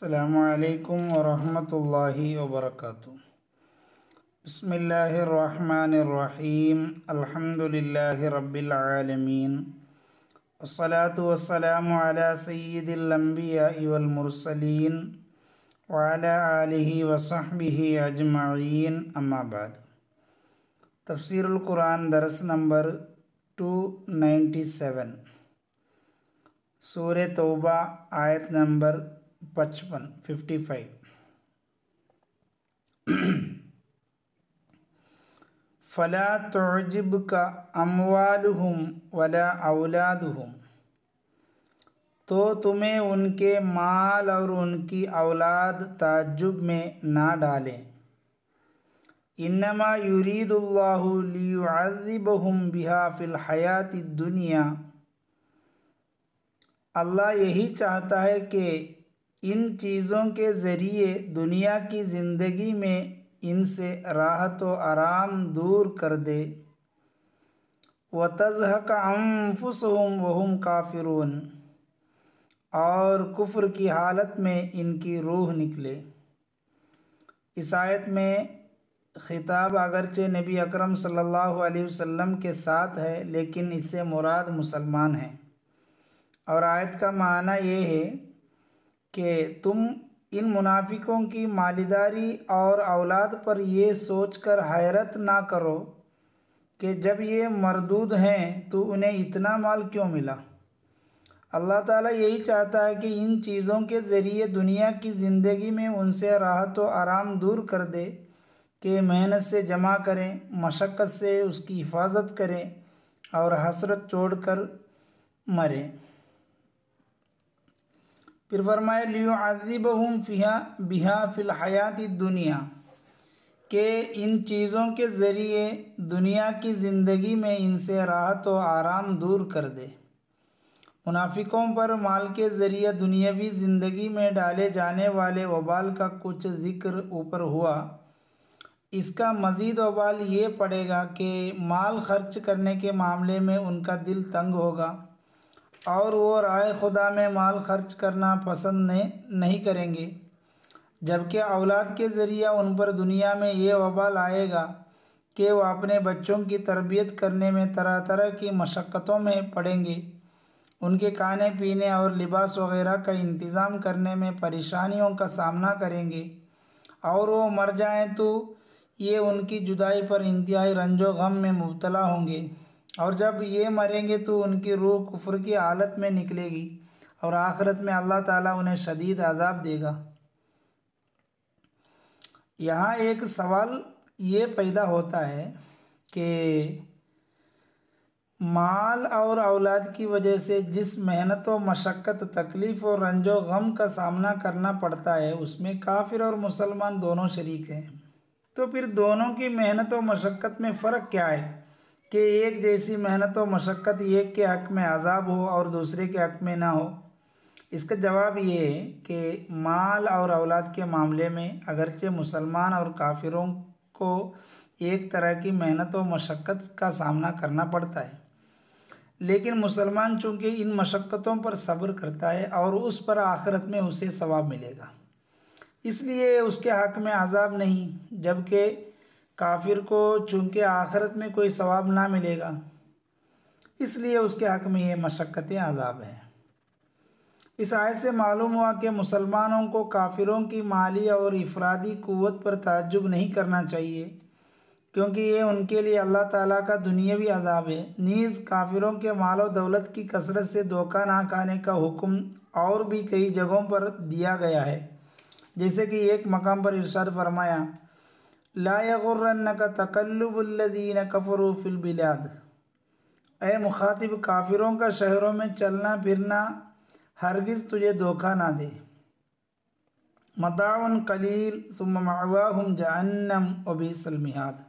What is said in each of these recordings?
السلام عليكم ورحمة الله وبركاته بسم الله الرحمن الرحيم الحمد لله رب العالمين والصلاة والسلام على سيد الأنبياء والمرسلين وعلى آله وصحبه أجمعين أما بعد تفسير القرآن درس نمبر 297 سورة توبة آية نمبر पचपन fifty five फला तोजिब का अमवाल वला अवलादहम तो तुम्हें उनके माल और उनकी औलाद ताजुब में ना डालें इनमा युरीदुल्लाज़िबहम बिहा फ़िल हयात दुनिया अल्लाह यही चाहता है कि इन चीज़ों के ज़रिए दुनिया की ज़िंदगी में इनसे राहत व आराम दूर कर दे व तजहक हम वहम काफिरून और कुफ्र की हालत में इनकी रूह निकले इस आयत में खिताब अगरचे नबी अकरम सल्लल्लाहु अलैहि वसल्लम के साथ है लेकिन इससे मुराद मुसलमान हैं और आयत का माना ये है कि तुम इन मुनाफिकों की मालदारी और औलाद पर ये सोच कर हैरत ना करो कि जब ये मरदूद हैं तो उन्हें इतना माल क्यों मिला अल्लाह ताला यही चाहता है कि इन चीज़ों के ज़रिए दुनिया की ज़िंदगी में उनसे राहत तो व आराम दूर कर दे कि मेहनत से जमा करें मशक्क़त से उसकी हिफाजत करें और हसरत छोड़ कर मरें फिर फरमाए लियो अजीब हम फ़िया बिहा फ़िलहयात दुनिया के इन चीज़ों के ज़रिए दुनिया की ज़िंदगी में इनसे राहत व आराम दूर कर दे मुनाफिकों पर माल के ज़रिए दुनियावी ज़िंदगी में डाले जाने वाले वबाल का कुछ जिक्र ऊपर हुआ इसका मज़ीद वबाल ये पड़ेगा कि माल खर्च करने के मामले में उनका दिल तंग होगा और वो राय खुदा में माल खर्च करना पसंद नहीं नहीं करेंगे जबकि औलाद के ज़रिए उन पर दुनिया में ये वबाल आएगा कि वह अपने बच्चों की तरबियत करने में तरह तरह की मशक्क़तों में पड़ेंगे उनके खाने पीने और लिबास वगैरह का इंतज़ाम करने में परेशानियों का सामना करेंगे और वो मर जाएं तो ये उनकी जुदाई पर इंतहाई रंजो गम में मुबतला होंगे और जब ये मरेंगे तो उनकी रूह कुफर की हालत में निकलेगी और आखरत में अल्लाह ताला उन्हें शदीद आज़ाब देगा यहाँ एक सवाल ये पैदा होता है कि माल और औलाद की वजह से जिस मेहनत व मशक्क़त तकलीफ़ और रंजो गम का सामना करना पड़ता है उसमें काफिर और मुसलमान दोनों शरीक हैं तो फिर दोनों की मेहनत व मशक्क़त में फ़र्क क्या है कि एक जैसी मेहनत और मशक्क़त एक के हक़ में अजाब हो और दूसरे के हक़ में ना हो इसका जवाब ये है कि माल और औलाद के मामले में अगरचे मुसलमान और काफिरों को एक तरह की मेहनत और मशक्क़त का सामना करना पड़ता है लेकिन मुसलमान चूंकि इन मशक्क़तों पर सब्र करता है और उस पर आखिरत में उसे सवाब मिलेगा इसलिए उसके हक़ में आज़ाब नहीं जबकि काफिर को चूँकि आखिरत में कोई सवाब ना मिलेगा इसलिए उसके हक़ में ये मशक्क़त आज़ाब है इस आय से मालूम हुआ कि मुसलमानों को काफिरों की माली और इफरादी क़वत पर ताजुब नहीं करना चाहिए क्योंकि ये उनके लिए अल्लाह ताला का दुनियावी अजाब है नीज़ काफिरों के माल दौलत की कसरत से धोखा ना खाने का हुक्म और भी कई जगहों पर दिया गया है जैसे कि एक मकाम पर इरशाद फरमाया लायर्रन का तकल्लुबल्लिन कफ़रूफ़िलबिलाद ए मुखातिब काफिरों का शहरों में चलना फिरना हरगिज़ तुझे धोखा ना दे मताउन कलील सुमावाहम जहन्नम वबीसलमियाद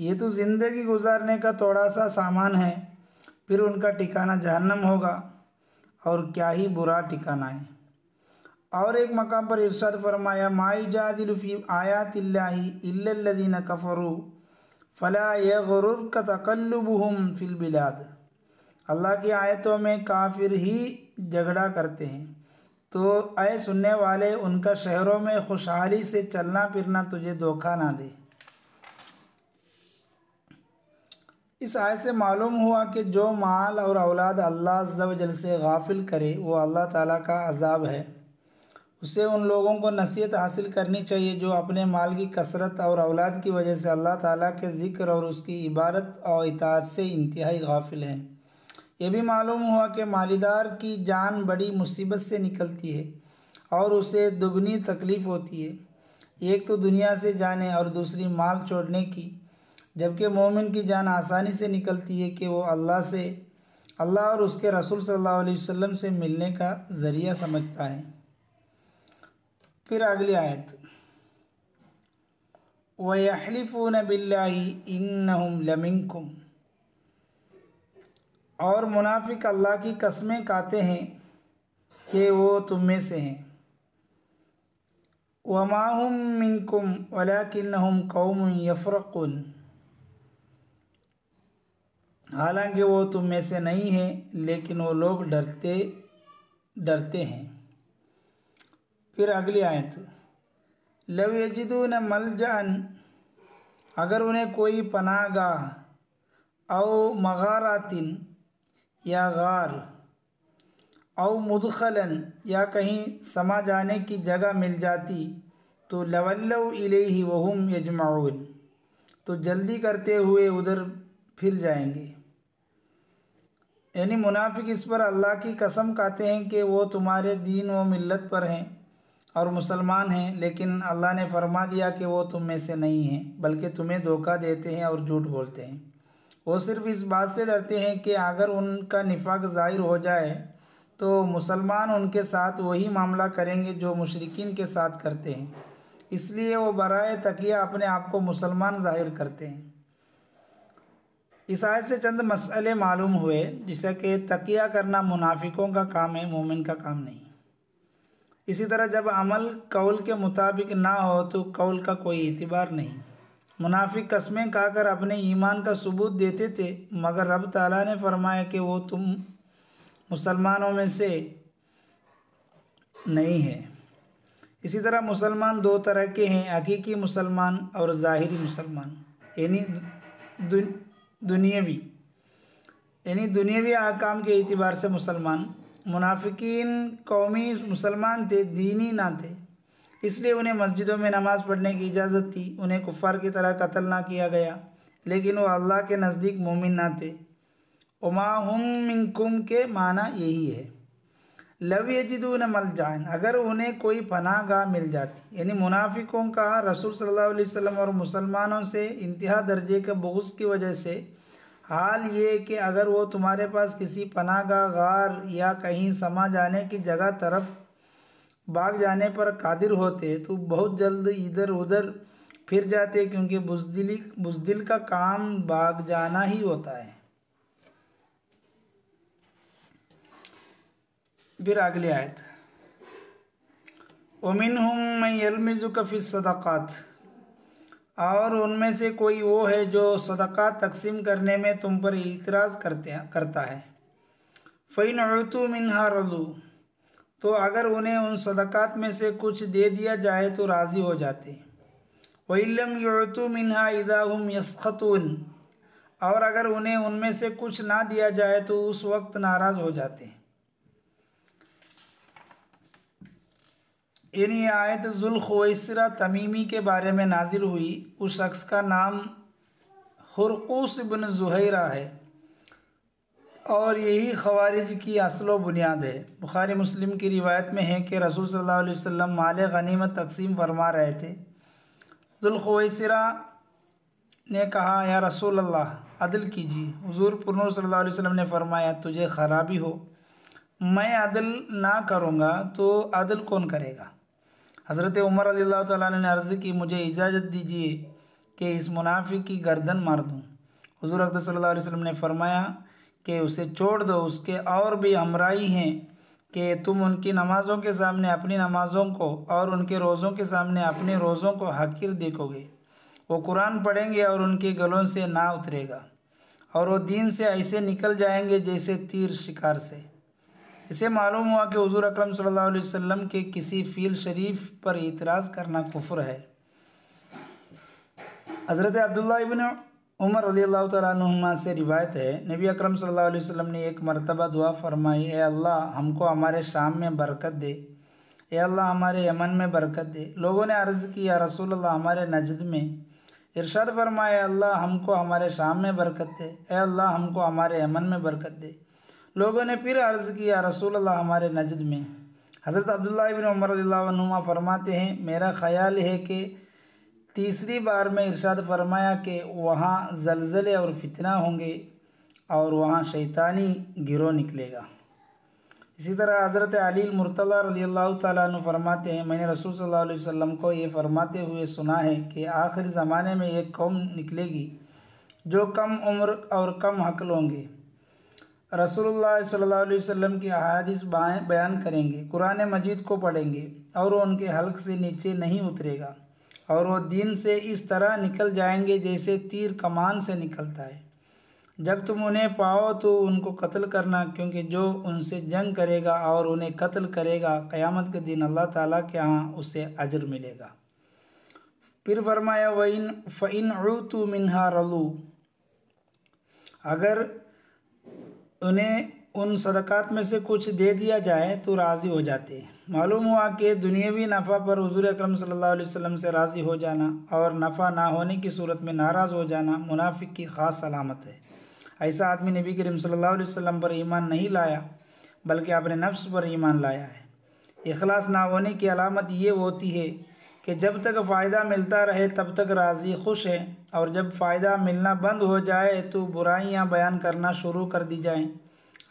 ये तो ज़िंदगी गुजारने का थोड़ा सा सामान है फिर उनका ठिकाना जहन्नम होगा और क्या ही बुरा ठिकाना है और एक मकाम पर इरशाद फरमाया माई जादिलफ़ी आयातिल्लादीन कफ़रू फ़ला यरूर का फिल बिलाद अल्लाह की आयतों में काफिर ही झगड़ा करते हैं तो अय सुनने वाले उनका शहरों में खुशहाली से चलना फिरना तुझे धोखा ना दे इस आय से मालूम हुआ कि जो माल और औलाद अल्लाह जल से गाफिल करे वो अल्लाह ताला का अजाब है उसे उन लोगों को नसीहत हासिल करनी चाहिए जो अपने माल की कसरत और औलाद की वजह से अल्लाह ताला के ज़िक्र और उसकी इबारत और इताज़ से इंतहाई गाफिल हैं यह भी मालूम हुआ कि मालीदार की जान बड़ी मुसीबत से निकलती है और उसे दुगनी तकलीफ़ होती है एक तो दुनिया से जाने और दूसरी माल छोड़ने की जबकि मोमिन की जान आसानी से निकलती है कि वो अल्लाह से अल्लाह और उसके रसूल सल्लल्लाहु अलैहि वसल्लम से मिलने का ज़रिया समझता है फिर अगली आयत वहलिफ़ून बिल्लामिन और मुनाफिक अल्लाह की कस्में खाते हैं कि वो तुम में से हैं वमाहुम मिनकुम वलाकिन कौम यफ़रकुन हालांकि वो तुम में से नहीं है लेकिन वो लोग डरते डरते हैं फिर अगली आयत लव यजिदू न मलजन अगर उन्हें कोई पनागा औ मगारातिन या गार औ मुदखलन या कहीं समा जाने की जगह मिल जाती तो इले ही वहम यजमाउन तो जल्दी करते हुए उधर फिर जाएंगे यानी मुनाफिक इस पर अल्लाह की कसम कहते हैं कि वो तुम्हारे दीन व मिल्लत पर हैं और मुसलमान हैं लेकिन अल्लाह ने फरमा दिया कि वो तुम में से नहीं हैं बल्कि तुम्हें धोखा देते हैं और झूठ बोलते हैं वो सिर्फ इस बात से डरते हैं कि अगर उनका निफाक ज़ाहिर हो जाए तो मुसलमान उनके साथ वही मामला करेंगे जो मुशरकिन के साथ करते हैं इसलिए वो बरए तकिया अपने आप को मुसलमान ज़ाहिर करते हैं ईसाई से चंद मसले मालूम हुए जिसे कि तकिया करना मुनाफिकों का काम है मोमिन का काम नहीं इसी तरह जब अमल कौल के मुताबिक ना हो तो कौल का कोई एतबार नहीं मुनाफिक कस्में खाकर अपने ईमान का सबूत देते थे मगर रब ताला ने फरमाया कि वो तुम मुसलमानों में से नहीं है इसी तरह मुसलमान दो तरह के हैं हकीकी मुसलमान और ज़ाहरी मुसलमान यानी दुनियावी यानी दुनियावी आकाम के अतबार से मुसलमान मुनाफिकीन कौमी मुसलमान थे दीनी ना थे इसलिए उन्हें मस्जिदों में नमाज़ पढ़ने की इजाज़त थी उन्हें कुफ़ार की तरह कत्ल ना किया गया लेकिन वो अल्लाह के नज़दीक मोमिन ना थे उमा हम मिनकुम के माना यही है लव यजिदून मल जान अगर उन्हें कोई पनाह गाह मिल जाती यानी मुनाफिकों का रसूल सल्लल्लाहु अलैहि वसल्लम और मुसलमानों से इंतहा दर्जे के बहुस की वजह से हाल ये कि अगर वो तुम्हारे पास किसी पना का गार या कहीं समा जाने की जगह तरफ भाग जाने पर कादिर होते तो बहुत जल्द इधर उधर फिर जाते क्योंकि बुजदिली बुजदिल का काम भाग जाना ही होता है फिर अगली आयत ओमिन हम मैं यलमिजुकफ़ी सदाक़ात और उनमें से कोई वो है जो सदका तकसीम करने में तुम पर इतराज़ करते करता है फ़ैन अतु मिनहा रलू तो अगर उन्हें उन सदक़ात में से कुछ दे दिया जाए तो राज़ी हो जाते वम यतु मिनहा इदाहम यसखतून और अगर उन्हें उनमें से कुछ ना दिया जाए तो उस वक्त नाराज़ हो जाते ये आयत जुल्खसरा तमीमी के बारे में नाजिल हुई उस शख्स का नाम हरकूस बिन जुहरा है और यही खवारिज की असल बुनियाद है बुखारी मुस्लिम की रिवायत में है कि रसूल सल्लल्लाहु अलैहि वसल्लम माल गनीमत तकसीम फरमा रहे थे जुल्खसरा ने कहा या रसूल अल्लाह अदल कीजिए हजूर पुरनूर सल्लल्लाहु अलैहि वसल्लम ने फरमाया तुझे खराबी हो मैं अदल ना करूँगा तो अदल कौन करेगा हज़रत उमर अल्लाह ने अर्ज़ की मुझे इजाज़त दीजिए कि इस मुनाफिक की गर्दन मार दूँ हजूर अकद सल्ला वसम ने फरमाया कि उसे छोड़ दो उसके और भी हमराई हैं कि तुम उनकी नमाज़ों के सामने अपनी नमाज़ों को और उनके रोज़ों के सामने अपने रोज़ों को हकीर देखोगे वो कुरान पढ़ेंगे और उनके गलों से ना उतरेगा और वो दीन से ऐसे निकल जाएंगे जैसे तीर शिकार से इसे मालूम हुआ कि हजूर अक्रम सल्लल्लाहु के किसी फ़ील शरीफ पर इतराज़ करना कुफर है हज़रत अब्दुल्ला इबिन उमर रली अल्लाह से रिवायत है नबी अकरम सल्लल्लाहु अलैहि वसल्लम ने एक मरतबा दुआ फरमाई ए अल्लाह हमको हमारे शाम में बरकत दे ए अल्लाह हमारे यमन में बरकत दे लोगों ने अर्ज़ किया रसूल अल्लाह हमारे नजद में इरशाद फरमाए अल्लाह हमको हमारे शाम में बरकत दे ए अल्लाह हमको हमारे यमन में बरकत दे लोगों ने फिर अर्ज़ किया रसूल अल्लाह हमारे नजद में हज़रत अब्दुल्ला बिन उमर नुमा फरमाते हैं मेरा ख्याल है कि तीसरी बार में इरशाद फरमाया कि वहाँ जलजले और फितना होंगे और वहाँ शैतानी गिरोह निकलेगा इसी तरह हज़रत अली मुर्तला रली अल्लाह तु फरमाते हैं मैंने रसूल सल्लल्लाहु अलैहि वसल्लम को ये फरमाते हुए सुना है कि आखिरी ज़माने में एक कौम निकलेगी जो कम उम्र और कम हकल होंगे रसोल्ला सल्ला वसम की अहादिस बयान करेंगे कुरान मजीद को पढ़ेंगे और वो उनके हल्क से नीचे नहीं उतरेगा और वो दिन से इस तरह निकल जाएंगे जैसे तीर कमान से निकलता है जब तुम उन्हें पाओ तो उनको कत्ल करना क्योंकि जो उनसे जंग करेगा और उन्हें कत्ल करेगा क़यामत के दिन अल्लाह ताला के यहाँ उसे अजर मिलेगा फिर फरमाया वन फ़िन तुमिन रलू अगर उन्हें उन सदक़ात में से कुछ दे दिया जाए तो राज़ी हो जाते मालूम हुआ कि दुनियावी नफ़ा पर हजूर अक्रम सल्लल्लाहु अलैहि वसल्लम से राज़ी हो जाना और नफ़ा ना होने की सूरत में नाराज़ हो जाना मुनाफिक की ख़ास सलामत है ऐसा आदमी नबी करीम सल्लल्लाहु अलैहि वसल्लम पर ईमान नहीं लाया बल्कि अपने नफ्स पर ईमान लाया है अखलास ना होने की अलामत ये होती है कि जब तक फ़ायदा मिलता रहे तब तक राज़ी खुश हैं और जब फ़ायदा मिलना बंद हो जाए तो बुराइयां बयान करना शुरू कर दी जाएं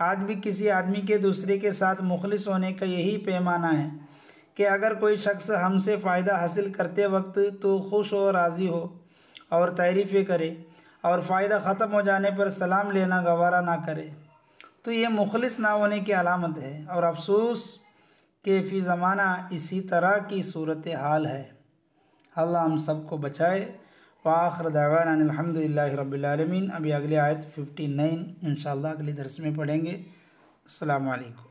आज भी किसी आदमी के दूसरे के साथ मुखलिस होने का यही पैमाना है कि अगर कोई शख्स हमसे फ़ायदा हासिल करते वक्त तो खुश हो राज़ी हो और तारीफ़ें करे और फ़ायदा ख़त्म हो जाने पर सलाम लेना गवारा ना करे तो ये मुखलिस ना होने की अलामत है और अफसोस कि फ़ी ज़माना इसी तरह की सूरत हाल है अल्लाह हम सबको बचाए वाखर दावाना अलहमदिल्ला रबालमीन अभी अगले आयत 59 इन अगले दरस में पढ़ेंगे अलैक्म